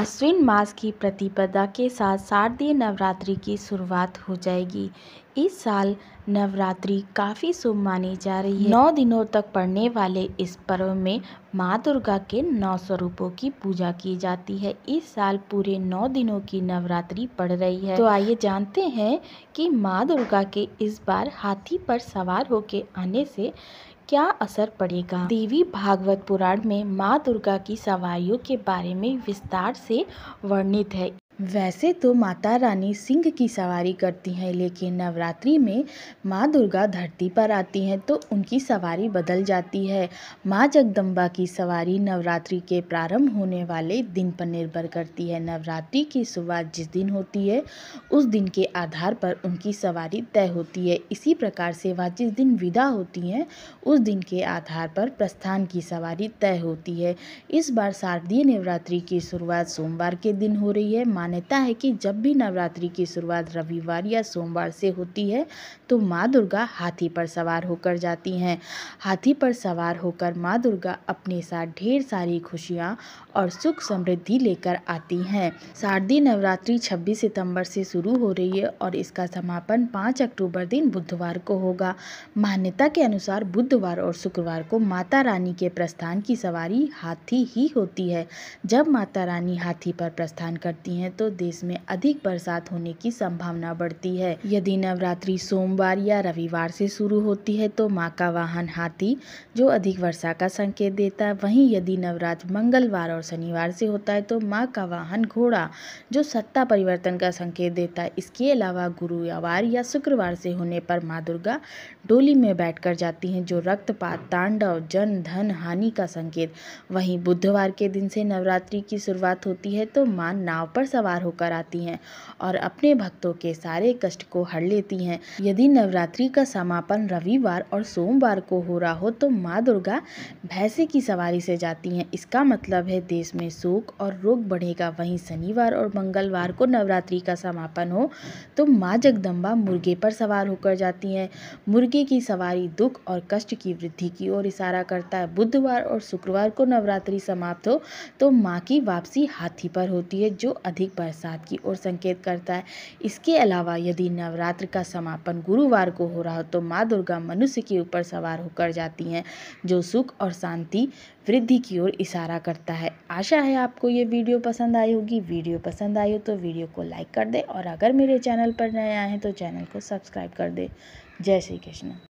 अश्विन मास की प्रतिपदा के साथ शारदीय नवरात्रि की शुरुआत हो जाएगी इस साल नवरात्रि काफ़ी शुभ मानी जा रही है नौ दिनों तक पड़ने वाले इस पर्व में माँ दुर्गा के नौ स्वरूपों की पूजा की जाती है इस साल पूरे नौ दिनों की नवरात्रि पड़ रही है तो आइए जानते हैं कि माँ दुर्गा के इस बार हाथी पर सवार होकर आने से क्या असर पड़ेगा देवी भागवत पुराण में माँ दुर्गा की सवारियों के बारे में विस्तार से वर्णित है वैसे तो माता रानी सिंह की सवारी करती हैं लेकिन नवरात्रि में माँ दुर्गा धरती पर आती हैं तो उनकी सवारी बदल जाती है माँ जगदम्बा की सवारी नवरात्रि के प्रारंभ होने वाले दिन पर निर्भर करती है नवरात्रि की शुरुआत जिस दिन होती है उस दिन के आधार पर उनकी सवारी तय होती है इसी प्रकार से वह जिस दिन विदा होती हैं उस दिन के आधार पर प्रस्थान की सवारी तय होती है इस बार शारदीय नवरात्रि की शुरुआत सोमवार के दिन हो रही है माँ मान्यता है कि जब भी नवरात्रि की शुरुआत रविवार या सोमवार से होती है तो माँ दुर्गा हाथी पर सवार होकर जाती हैं हाथी पर सवार होकर माँ दुर्गा अपने साथ ढेर सारी खुशियाँ और सुख समृद्धि लेकर आती हैं शारदीय नवरात्रि 26 सितंबर से शुरू हो रही है और इसका समापन 5 अक्टूबर दिन बुधवार को होगा मान्यता के अनुसार बुधवार और शुक्रवार को माता रानी के प्रस्थान की सवारी हाथी ही होती है जब माता रानी हाथी पर प्रस्थान करती हैं तो देश में अधिक बरसात होने की संभावना बढ़ती है यदि नवरात्रि सोमवार या रविवार से शुरू होती है तो माँ का वाहन हाथी जो अधिक वर्षा का संकेत देता है वहीं यदि नवरात्र मंगलवार और शनिवार से होता है तो माँ का वाहन घोड़ा जो सत्ता परिवर्तन का संकेत देता है इसके अलावा गुरुवार या शुक्रवार से होने पर माँ दुर्गा डोली में बैठ जाती हैं जो रक्तपात तांडव जन धन हानि का संकेत वहीं बुधवार के दिन से नवरात्रि की शुरुआत होती है तो माँ नाव पर सवार पार होकर आती हैं और अपने भक्तों के सारे कष्ट को हर लेती हैं यदि नवरात्रि का समापन रविवार और सोमवार को हो रहा हो तो माँ दुर्गा भैंसे की सवारी से जाती हैं इसका मतलब है देश में शोक और रोग बढ़ेगा वहीं शनिवार और मंगलवार को नवरात्रि का समापन हो तो माँ जगदम्बा मुर्गे पर सवार होकर जाती हैं मुर्गे की सवारी दुख और कष्ट की वृद्धि की ओर इशारा करता है बुधवार और शुक्रवार को नवरात्रि समाप्त हो तो माँ की वापसी हाथी पर होती है जो अधिक अधिक बरसात की ओर संकेत करता है इसके अलावा यदि नवरात्र का समापन गुरुवार को हो रहा हो तो माँ दुर्गा मनुष्य के ऊपर सवार होकर जाती हैं जो सुख और शांति वृद्धि की ओर इशारा करता है आशा है आपको ये वीडियो पसंद आई होगी वीडियो पसंद आई हो तो वीडियो को लाइक कर दें और अगर मेरे चैनल पर नए आए हैं तो चैनल को सब्सक्राइब कर दें जय श्री कृष्ण